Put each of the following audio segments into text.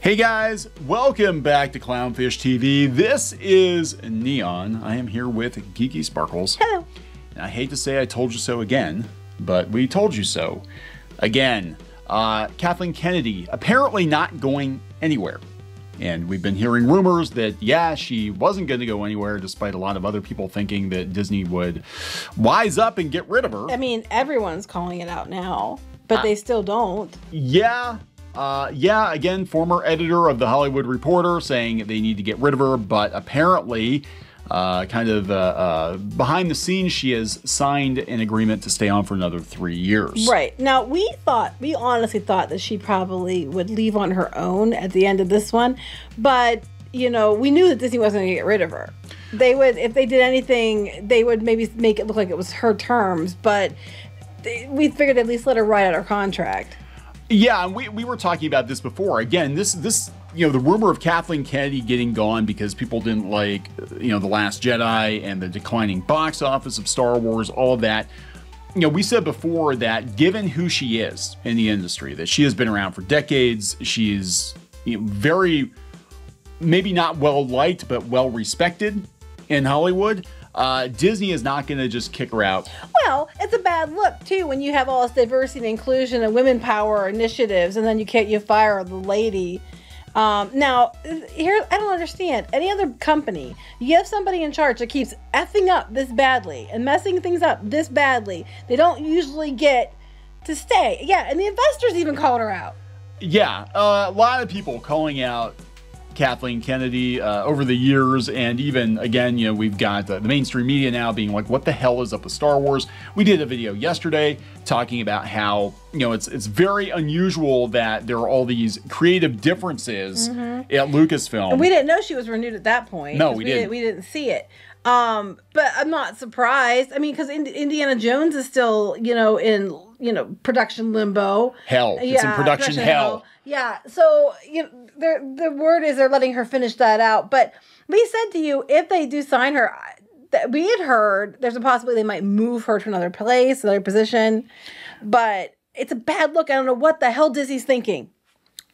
Hey guys, welcome back to Clownfish TV. This is Neon. I am here with Geeky Sparkles. Hello. And I hate to say I told you so again, but we told you so again. Uh, Kathleen Kennedy apparently not going anywhere. And we've been hearing rumors that, yeah, she wasn't going to go anywhere, despite a lot of other people thinking that Disney would wise up and get rid of her. I mean, everyone's calling it out now, but uh, they still don't. Yeah, uh, yeah, again, former editor of The Hollywood Reporter saying they need to get rid of her, but apparently, uh, kind of uh, uh, behind the scenes, she has signed an agreement to stay on for another three years. Right. Now, we thought, we honestly thought that she probably would leave on her own at the end of this one, but, you know, we knew that Disney wasn't going to get rid of her. They would, if they did anything, they would maybe make it look like it was her terms, but they, we figured at least let her write out her contract. Yeah, and we, we were talking about this before. Again, this this you know the rumor of Kathleen Kennedy getting gone because people didn't like you know the Last Jedi and the declining box office of Star Wars, all of that. You know, we said before that given who she is in the industry, that she has been around for decades, she's you know, very maybe not well liked but well respected in Hollywood uh, Disney is not going to just kick her out. Well, it's a bad look too when you have all this diversity and inclusion and women power initiatives, and then you can't you fire the lady. Um, now, here I don't understand any other company. You have somebody in charge that keeps effing up this badly and messing things up this badly. They don't usually get to stay. Yeah, and the investors even called her out. Yeah, uh, a lot of people calling out Kathleen Kennedy uh, over the years, and even again, you know, we've got the mainstream media now being like, "What the hell is up with Star Wars?" We did a video yesterday talking about how you know it's it's very unusual that there are all these creative differences mm-hmm. at Lucasfilm. And we didn't know she was renewed at that point. No, we, didn't. didn't. We didn't see it. Um, but I'm not surprised. I mean, because Indiana Jones is still, you know, in you know production limbo. Hell, yeah, it's in production, production hell. hell. Yeah, so you know, the word is they're letting her finish that out. But we said to you, if they do sign her, that we had heard there's a possibility they might move her to another place, another position, but it's a bad look. I don't know what the hell Disney's thinking.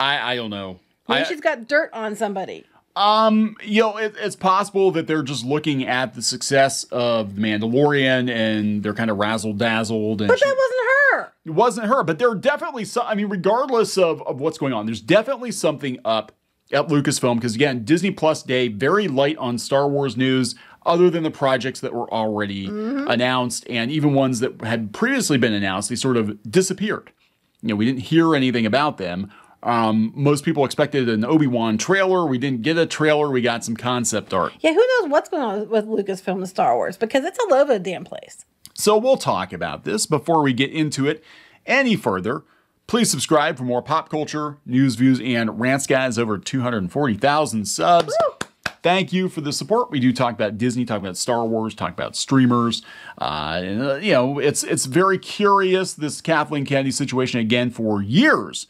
I I don't know. Maybe I, she's got dirt on somebody. Um, you know, it, it's possible that they're just looking at the success of The Mandalorian and they're kind of razzle dazzled. But that she, wasn't her. It wasn't her, but there are definitely some. I mean, regardless of, of what's going on, there's definitely something up at Lucasfilm because again, Disney Plus Day very light on Star Wars news, other than the projects that were already mm-hmm. announced and even ones that had previously been announced. They sort of disappeared. You know, we didn't hear anything about them. Um, most people expected an Obi Wan trailer. We didn't get a trailer. We got some concept art. Yeah, who knows what's going on with Lucasfilm and Star Wars because it's a over the damn place. So we'll talk about this before we get into it any further. Please subscribe for more pop culture, news, views, and rants, guys. Over 240,000 subs. Woo! Thank you for the support. We do talk about Disney, talk about Star Wars, talk about streamers. Uh, and, uh, you know, it's it's very curious this Kathleen Kennedy situation again for years.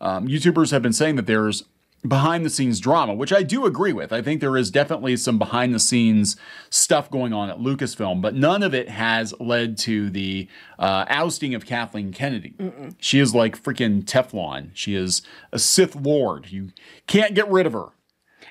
Um, YouTubers have been saying that there's behind the scenes drama, which I do agree with. I think there is definitely some behind the scenes stuff going on at Lucasfilm, but none of it has led to the uh, ousting of Kathleen Kennedy. Mm-mm. She is like freaking Teflon. She is a Sith Lord. You can't get rid of her.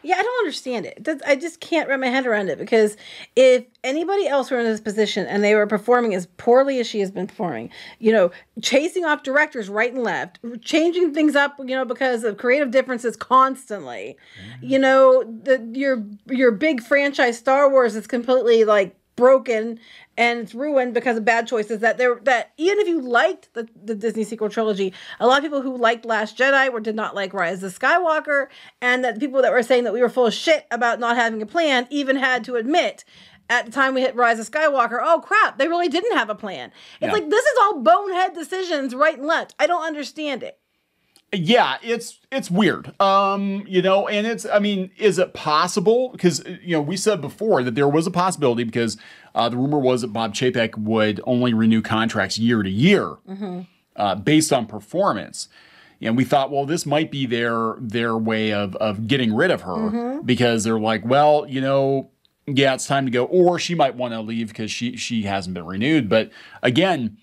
Yeah, I don't understand it. I just can't wrap my head around it because if anybody else were in this position and they were performing as poorly as she has been performing, you know, chasing off directors right and left, changing things up, you know, because of creative differences constantly, mm-hmm. you mm. know, the, your your big franchise Star Wars is completely like broken and it's ruined because of bad choices that there that even if you liked the, the Disney sequel trilogy, a lot of people who liked Last Jedi or did not like Rise of Skywalker, and that people that were saying that we were full of shit about not having a plan even had to admit at the time we hit Rise of Skywalker, oh crap, they really didn't have a plan. It's yeah. like this is all bonehead decisions right and left. I don't understand it yeah, it's it's weird. Um, you know, and it's I mean, is it possible? Because you know, we said before that there was a possibility because uh, the rumor was that Bob Chapek would only renew contracts year to year mm-hmm. uh, based on performance. And we thought, well, this might be their their way of of getting rid of her mm-hmm. because they're like, well, you know, yeah, it's time to go. Or she might want to leave because she she hasn't been renewed. But again,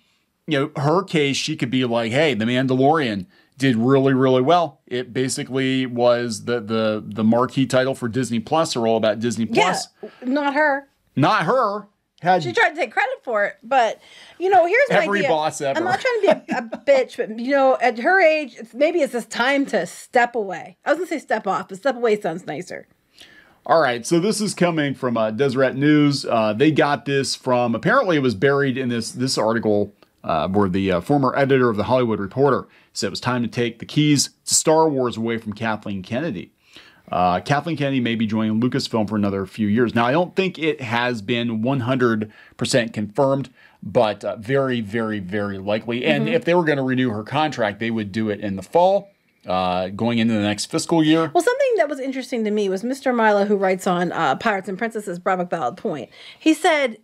you know, her case, she could be like, hey, the Mandalorian did really really well. It basically was the the the marquee title for Disney Plus or all about Disney Plus. Yeah, not her. Not her. Had she tried to take credit for it, but you know, here's my every idea. boss ever. I'm not trying to be a, a bitch, but you know, at her age, it's, maybe it's this time to step away. I was gonna say step off, but step away sounds nicer. All right, so this is coming from uh, Deseret News. Uh, they got this from apparently it was buried in this this article uh, where the uh, former editor of the Hollywood Reporter said it was time to take the keys to Star Wars away from Kathleen Kennedy. Uh, Kathleen Kennedy may be joining Lucasfilm for another few years. Now, I don't think it has been 100% confirmed, but uh, very, very, very likely. Mm-hmm. And if they were going to renew her contract, they would do it in the fall. Uh, going into the next fiscal year. Well, something that was interesting to me was Mr. Milo, who writes on uh, Pirates and Princesses, Bravo Ballad Point. He said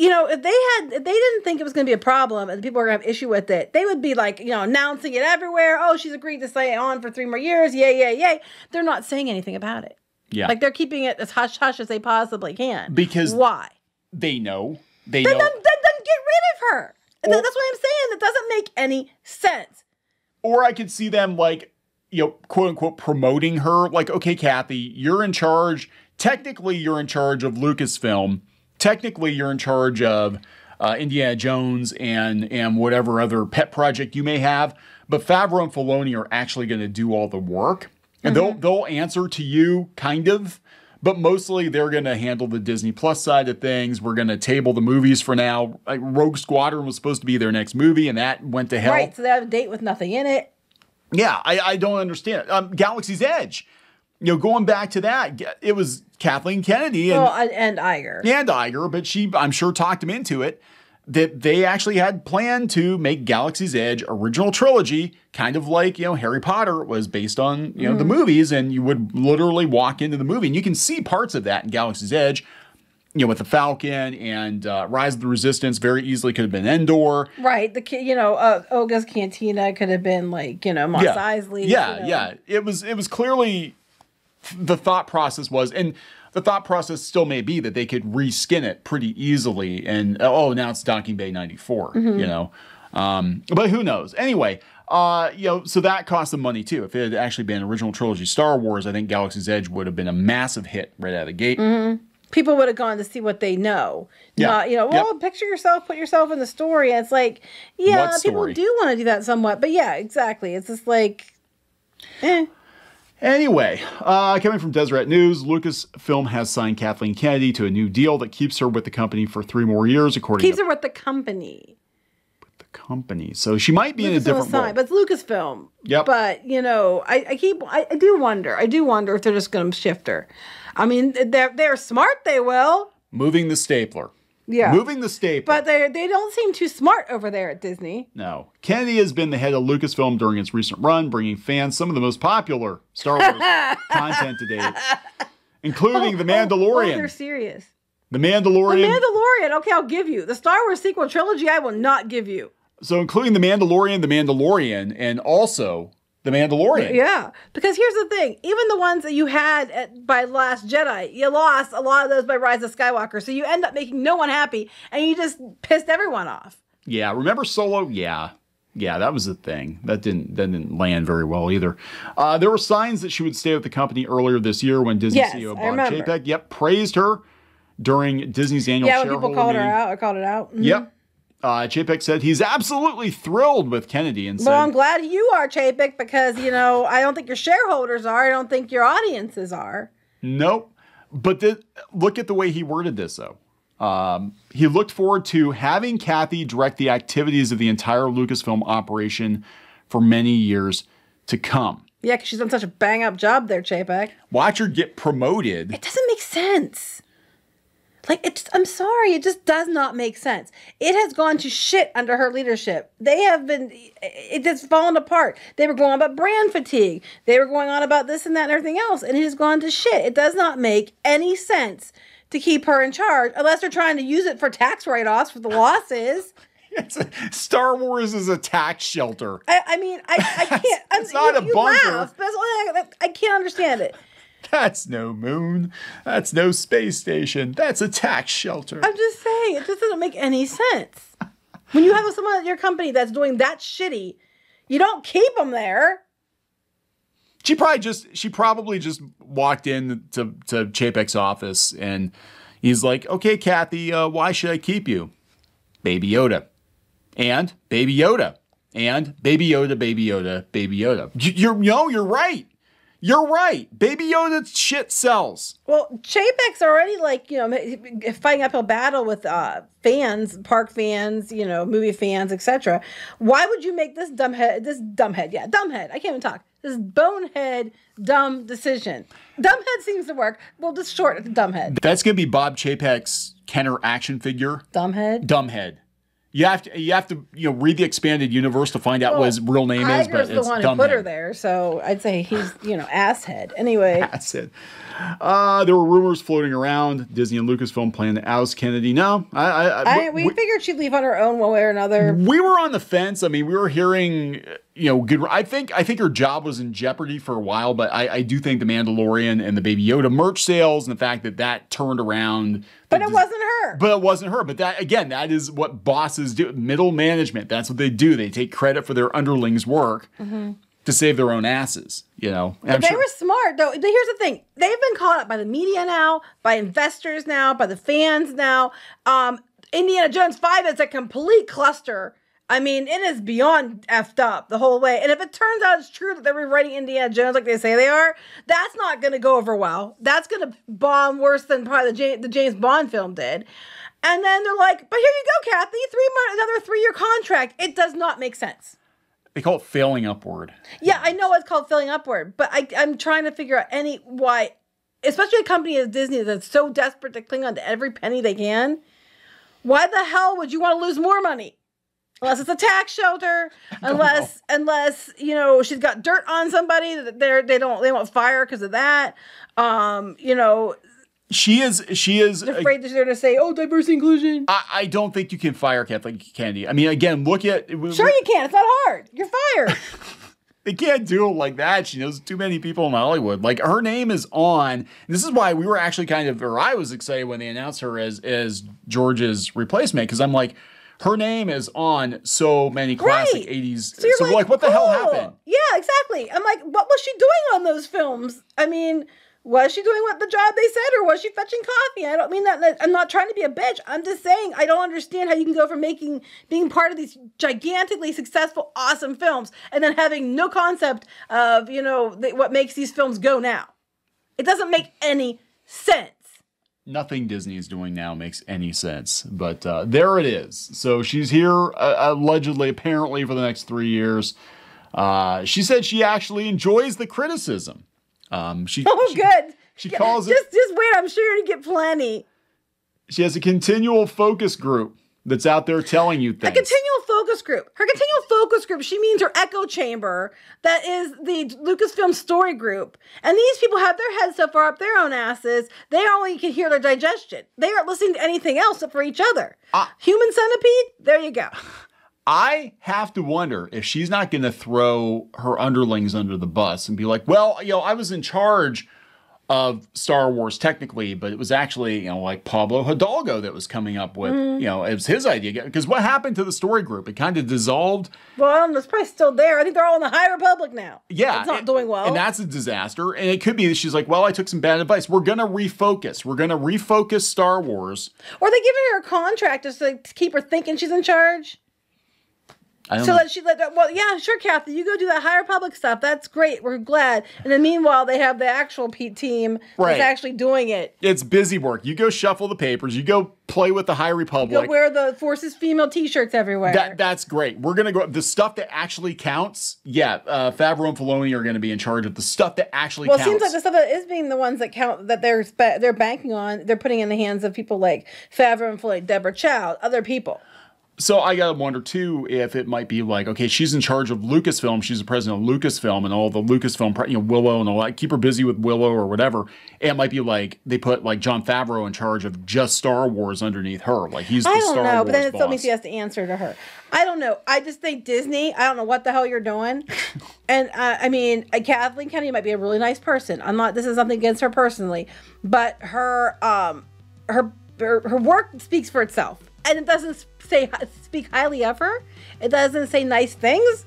you know, if they had, if they didn't think it was going to be a problem and people are going to have issue with it, they would be like, you know, announcing it everywhere. Oh, she's agreed to stay on for three more years. Yay, yay, yay. They're not saying anything about it. Yeah. Like they're keeping it as hush hush as they possibly can. Because why? They know. They then, know. Then, then, then get rid of her. Or, That's what I'm saying. That doesn't make any sense. Or I could see them like, you know, quote unquote promoting her. Like, okay, Kathy, you're in charge. Technically, you're in charge of Lucasfilm technically you're in charge of uh, Indiana Jones and and whatever other pet project you may have. But Favreau and Filoni are actually going to do all the work, and mm-hmm. they'll they'll answer to you kind of. But mostly they're going to handle the Disney Plus side of things. We're going to table the movies for now. Like Rogue Squadron was supposed to be their next movie, and that went to hell. Right, so they have a date with nothing in it. Yeah, I, I don't understand. Um, Galaxy's Edge you know, going back to that, it was Kathleen Kennedy and well, and Iger and Iger, but she, I'm sure, talked him into it that they actually had planned to make Galaxy's Edge original trilogy, kind of like you know Harry Potter was based on you know mm-hmm. the movies, and you would literally walk into the movie, and you can see parts of that in Galaxy's Edge. You know, with the Falcon and uh, Rise of the Resistance, very easily could have been Endor. Right. The you know uh, Olga's Cantina could have been like you know Mos yeah. Eisley. Yeah, you know. yeah. It was it was clearly the thought process was, and the thought process still may be that they could reskin it pretty easily, and oh, now it's Docking Bay '94, mm-hmm. you know. Um, but who knows? Anyway, uh, you know, so that cost them money too. If it had actually been original trilogy Star Wars, I think Galaxy's Edge would have been a massive hit right out of the gate. Mm-hmm. People would have gone to see what they know. Yeah. Not, you know, well, yep. picture yourself, put yourself in the story. And it's like, yeah, people do want to do that somewhat. But yeah, exactly. It's just like, eh. Anyway, uh, coming from Deseret News, Lucasfilm has signed Kathleen Kennedy to a new deal that keeps her with the company for three more years, according keeps to... her with the company. With the company. So she might be Lucasfilm in a different signed, But it's Lucasfilm. Yep. But, you know, I, I keep... I, I, do wonder. I do wonder if they're just going to shift her. I mean, they're, they're smart, they will. Moving the stapler. Yeah. Moving the staple. But they they don't seem too smart over there at Disney. No. Kennedy has been the head of Lucasfilm during its recent run, bringing fans some of the most popular Star Wars content to date, including oh, The Mandalorian. Oh, oh, oh they're serious. The Mandalorian. The Mandalorian. Okay, I'll give you. The Star Wars sequel trilogy, I will not give you. So, including The Mandalorian, The Mandalorian, and also the Mandalorian. Yeah. Because here's the thing even the ones that you had at, by Last Jedi, you lost a lot of those by Rise of Skywalker. So you end up making no one happy and you just pissed everyone off. Yeah. Remember Solo? Yeah. Yeah, that was the thing. That didn't that didn't land very well either. Uh, there were signs that she would stay with the company earlier this year when Disney yes, CEO Bob Chapek, yep, praised her during Disney's annual yeah, when people called meeting. her out. I called it out. Mm-hmm. Yep, uh, Chapek said he's absolutely thrilled with Kennedy, and so said, I'm glad you are Chapek because you know I don't think your shareholders are. I don't think your audiences are. Nope. But look at the way he worded this, though. Um, he looked forward to having Kathy direct the activities of the entire Lucasfilm operation for many years to come. Yeah, because she's done such a bang up job there, Chapek. Watch her get promoted. It doesn't make sense. Like it's I'm sorry, it just does not make sense. It has gone to shit under her leadership. They have been it has fallen apart. They were going on about brand fatigue. They were going on about this and that and everything else, and it has gone to shit. It does not make any sense to keep her in charge unless they're trying to use it for tax write-offs for the losses. A, Star Wars is a tax shelter. I, I mean, I, I can't. it's I'm, not you, a bunker. Laugh, I, I can't understand it. That's no moon. That's no space station. That's a tax shelter. I'm just saying, it just doesn't make any sense. when you have someone at your company that's doing that shitty, you don't keep them there. She probably just she probably just walked in to to Chapek's office and he's like, "Okay, Kathy, uh, why should I keep you?" Baby Yoda, and Baby Yoda, and Baby Yoda, Baby Yoda, Baby Yoda. You, are no, you're right. You're right. Baby Yoda shit sells. Well, Chapek's already like, you know, fighting uphill battle with uh, fans, park fans, you know, movie fans, etc. Why would you make this dumb head? this dumb head, yeah, dumb head. I can't even talk, this bonehead dumb decision? Dumb head seems to work. We'll just short. it to head. That's going to be Bob Chapek's Kenner action figure. Dumb head. Dumb head. You have to you have to you know read the expanded universe to find out well, what his real name is. But the it's one who put her there, so I'd say he's you know asshead. Anyway, asshead. Uh, there were rumors floating around Disney and Lucasfilm plan to oust Kennedy. No, I, I, I we, we, figured she'd leave on her own one way or another. We were on the fence. I mean, we were hearing you know good. I think I think her job was in jeopardy for a while, but I, I do think the Mandalorian and the Baby Yoda merch sales and the fact that that turned around but it wasn't her. But it wasn't her. But that again, that is what bosses do. Middle management. That's what they do. They take credit for their underlings' work. Mm-hmm to save their own asses, you know. they sure. were smart though. But here's the thing: they've been caught up by the media now, by investors now, by the fans now. Um, Indiana Jones Five is a complete cluster I mean, it is beyond effed up the whole way. And if it turns out it's true that they're rewriting Indiana Jones like they say they are, that's not going to go over well. That's going to bomb worse than probably the, J- the James Bond film did. And then they're like, "But here you go, Kathy, three month, another three year contract." It does not make sense. They call it failing upward. Yeah, I know it's called failing upward, but I, I'm trying to figure out any why, especially a company as Disney that's so desperate to cling on to every penny they can. Why the hell would you want to lose more money? unless it's a tax shelter, unless unless you know she's got dirt on somebody that they're they don't they won't fire because of that. Um, you know, she is she is afraid that they're to say oh diversity inclusion I, I don't think you can fire kathleen kennedy i mean again look at sure you can it's not hard you're fired they can't do it like that she knows too many people in hollywood like her name is on this is why we were actually kind of or i was excited when they announced her as as george's replacement because i'm like her name is on so many classic right. 80s. So, so like, like, what the hell happened? Yeah, exactly. I'm like, what was she doing on those films? I mean, was she doing what the job they said or was she fetching coffee? I don't mean that I'm not trying to be a bitch. I'm just saying I don't understand how you can go from making being part of these gigantically successful awesome films and then having no concept of, you know, what makes these films go now. It doesn't make any sense nothing Disney is doing now makes any sense. But uh, there it is. So she's here uh, allegedly, apparently, for the next three years. Uh, she said she actually enjoys the criticism. Um, she oh, good. She calls just, it. Just just wait. I'm sure you get plenty. She has a continual focus group that's out there telling you things. A continual focus group. Her continual focus group, she means her echo chamber, that is the Lucasfilm story group. And these people have their heads so far up their own asses, they only can hear their digestion. They aren't listening to anything else but for each other. Uh, Human centipede, there you go. I have to wonder if she's not going to throw her underlings under the bus and be like, well, you know, I was in charge of Star Wars technically, but it was actually, you know, like Pablo Hidalgo that was coming up with, mm. you know, it was his idea. Because what happened to the story group? It kind of dissolved. Well, it's probably still there. I think they're all in the High Republic now. Yeah. It's not and, doing well. And that's a disaster. And it could be that she's like, well, I took some bad advice. We're going to refocus. We're going to refocus Star Wars. Or they giving her a contract just to keep her thinking she's in charge so let she let well yeah sure Kathy you go do that higher public stuff that's great we're glad and then meanwhile they have the actual Pete team right. that's actually doing it it's busy work you go shuffle the papers you go play with the high republic you go wear the forces female t-shirts everywhere that that's great we're gonna go the stuff that actually counts yeah uh, Favreau and Filoni are gonna be in charge of the stuff that actually well counts. it seems like the stuff that is being the ones that count that they're they're banking on they're putting in the hands of people like Favreau and Filoni Deborah Chow other people so I gotta wonder too if it might be like, okay, she's in charge of Lucasfilm, she's the president of Lucasfilm, and all the Lucasfilm, you know, Willow and all that. Keep her busy with Willow or whatever. And it might be like they put like John Favreau in charge of just Star Wars underneath her, like he's. I don't know, Wars but then it still means he has to answer to her. I don't know. I just think Disney. I don't know what the hell you're doing. and uh, I mean, uh, Kathleen Kennedy might be a really nice person. I'm not. This is nothing against her personally, but her, um, her, her, her work speaks for itself and it doesn't say speak highly of her. It doesn't say nice things.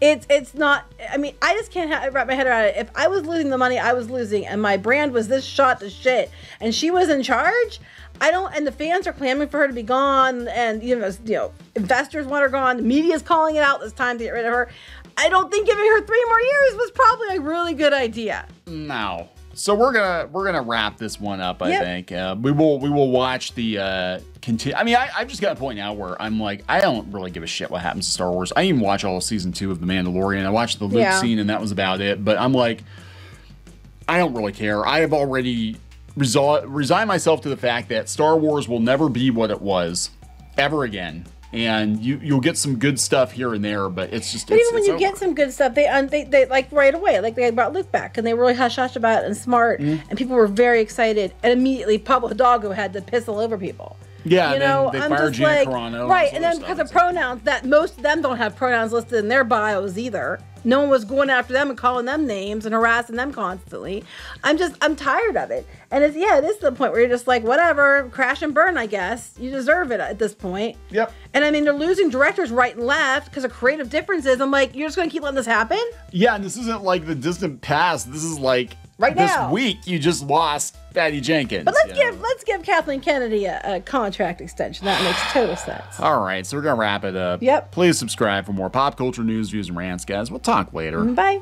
It's it's not. I mean, I just can't ha- wrap my head around it. If I was losing the money I was losing, and my brand was this shot to shit, and she was in charge, I don't. And the fans are clamoring for her to be gone, and you know, you know, investors want her gone. The media's calling it out. It's time to get rid of her. I don't think giving her three more years was probably a really good idea. No so we're gonna we're gonna wrap this one up. I yep. think uh, we will we will watch the uh, continue. I mean, I, have just got a point now where I'm like, I don't really give a shit what happens to Star Wars. I even watch all of season two of The Mandalorian. I watched the Luke yeah. scene, and that was about it. But I'm like, I don't really care. I have already resol- resigned myself to the fact that Star Wars will never be what it was ever again and you you'll get some good stuff here and there, but it's just. But it's, even when you over. get some good stuff, they, um, they they like right away, like they brought Luke back, and they were really hush hush about it and smart, mm-hmm. and people were very excited, and immediately Pablo Hidalgo had to piss all over people. Yeah, you know, I'm just Gina like Carano right, and, and then because of pronouns, that most of them don't have pronouns listed in their bios either no one was going after them and calling them names and harassing them constantly. I'm just, I'm tired of it. And it's, yeah, this is the point where you're just like, whatever, crash and burn, I guess. You deserve it at this point. Yep. And I mean, they're losing directors right and left because of creative differences. I'm like, you're just going to keep letting this happen? Yeah, and this isn't like the distant past. This is like right this now. This week, you just lost Patty Jenkins. But let's give know? let's give Kathleen Kennedy a, a, contract extension. That makes total sense. All right, so we're gonna wrap it up. Yep. Please subscribe for more pop culture news, views, and rants, guys. We'll talk later. Bye.